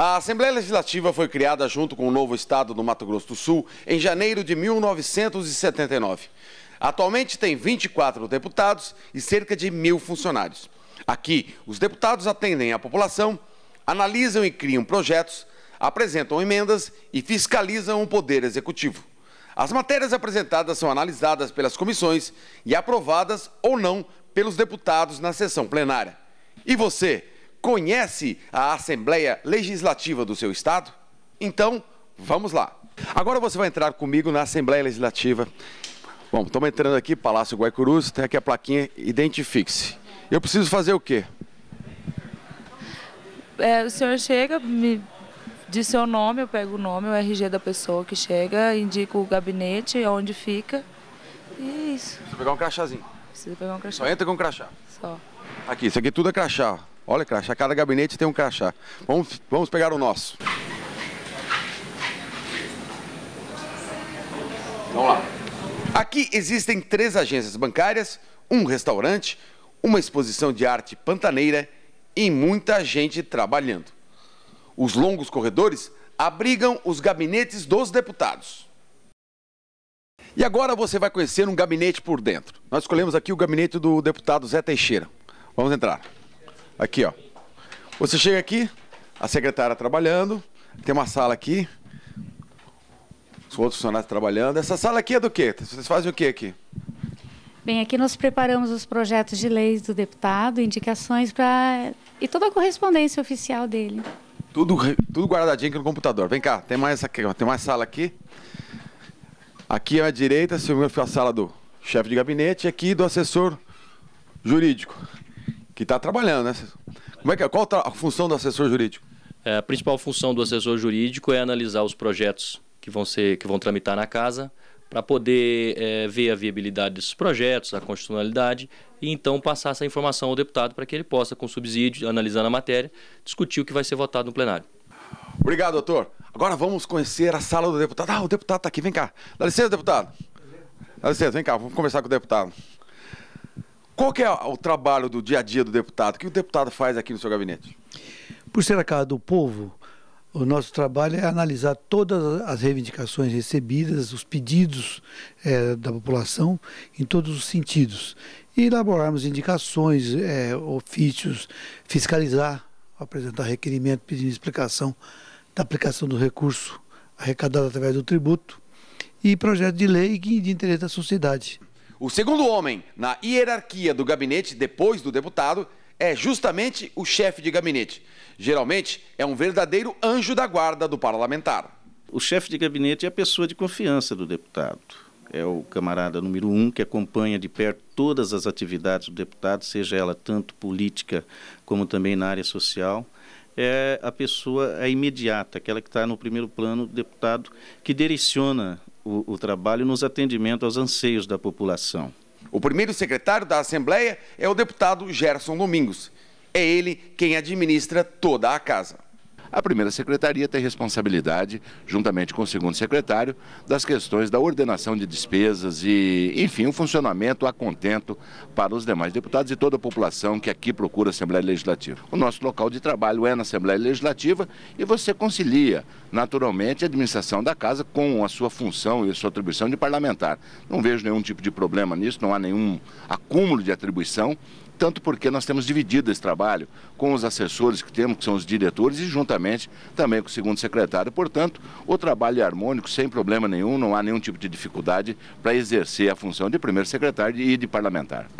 A Assembleia Legislativa foi criada junto com o novo Estado do Mato Grosso do Sul em janeiro de 1979. Atualmente tem 24 deputados e cerca de mil funcionários. Aqui, os deputados atendem à população, analisam e criam projetos, apresentam emendas e fiscalizam o Poder Executivo. As matérias apresentadas são analisadas pelas comissões e aprovadas ou não pelos deputados na sessão plenária. E você? conhece a Assembleia Legislativa do seu estado? Então, vamos lá. Agora você vai entrar comigo na Assembleia Legislativa. Bom, estamos entrando aqui, Palácio Guaicurus, tem aqui a plaquinha Identifique-se. Eu preciso fazer o quê? É, o senhor chega, me diz seu nome, eu pego o nome, o RG da pessoa que chega, indico o gabinete, onde fica. E é isso. Precisa pegar um crachazinho. Precisa pegar um crachá. Só entra com um crachá. Só. Aqui, isso aqui tudo é crachá. Olha, crachá. Cada gabinete tem um crachá. Vamos, vamos pegar o nosso. Vamos lá. Aqui existem três agências bancárias, um restaurante, uma exposição de arte pantaneira e muita gente trabalhando. Os longos corredores abrigam os gabinetes dos deputados. E agora você vai conhecer um gabinete por dentro. Nós escolhemos aqui o gabinete do deputado Zé Teixeira. Vamos entrar. Aqui, ó. Você chega aqui, a secretária trabalhando, tem uma sala aqui, os outros funcionários trabalhando. Essa sala aqui é do quê? Vocês fazem o quê aqui? Bem, aqui nós preparamos os projetos de leis do deputado, indicações para e toda a correspondência oficial dele. Tudo, tudo guardadinho aqui no computador. Vem cá, tem mais aqui, tem mais sala aqui. Aqui à direita, se fica a sala do chefe de gabinete, e aqui do assessor jurídico que está trabalhando, né? Como é que é? Qual tá a função do assessor jurídico? É, a principal função do assessor jurídico é analisar os projetos que vão ser que vão tramitar na casa para poder é, ver a viabilidade desses projetos, a constitucionalidade e então passar essa informação ao deputado para que ele possa, com subsídio, analisando a matéria, discutir o que vai ser votado no plenário. Obrigado, doutor. Agora vamos conhecer a sala do deputado. Ah, o deputado está aqui, vem cá. Dá licença, deputado. Dá licença, vem cá, vamos conversar com o deputado. Qual que é o trabalho do dia a dia do deputado? O que o deputado faz aqui no seu gabinete? Por ser a Casa do Povo, o nosso trabalho é analisar todas as reivindicações recebidas, os pedidos é, da população, em todos os sentidos. E elaborarmos indicações, é, ofícios, fiscalizar, apresentar requerimento pedindo explicação da aplicação do recurso arrecadado através do tributo e projeto de lei de interesse da sociedade. O segundo homem na hierarquia do gabinete, depois do deputado, é justamente o chefe de gabinete. Geralmente é um verdadeiro anjo da guarda do parlamentar. O chefe de gabinete é a pessoa de confiança do deputado. É o camarada número um que acompanha de perto todas as atividades do deputado, seja ela tanto política como também na área social é a pessoa é imediata, aquela que está no primeiro plano do deputado, que direciona o, o trabalho nos atendimentos aos anseios da população. O primeiro secretário da Assembleia é o deputado Gerson Domingos. É ele quem administra toda a casa. A primeira secretaria tem responsabilidade, juntamente com o segundo secretário, das questões da ordenação de despesas e, enfim, o um funcionamento a contento para os demais deputados e toda a população que aqui procura a Assembleia Legislativa. O nosso local de trabalho é na Assembleia Legislativa e você concilia naturalmente, a administração da casa com a sua função e a sua atribuição de parlamentar. Não vejo nenhum tipo de problema nisso, não há nenhum acúmulo de atribuição, tanto porque nós temos dividido esse trabalho com os assessores que temos, que são os diretores, e juntamente também com o segundo secretário. Portanto, o trabalho é harmônico, sem problema nenhum, não há nenhum tipo de dificuldade para exercer a função de primeiro secretário e de parlamentar.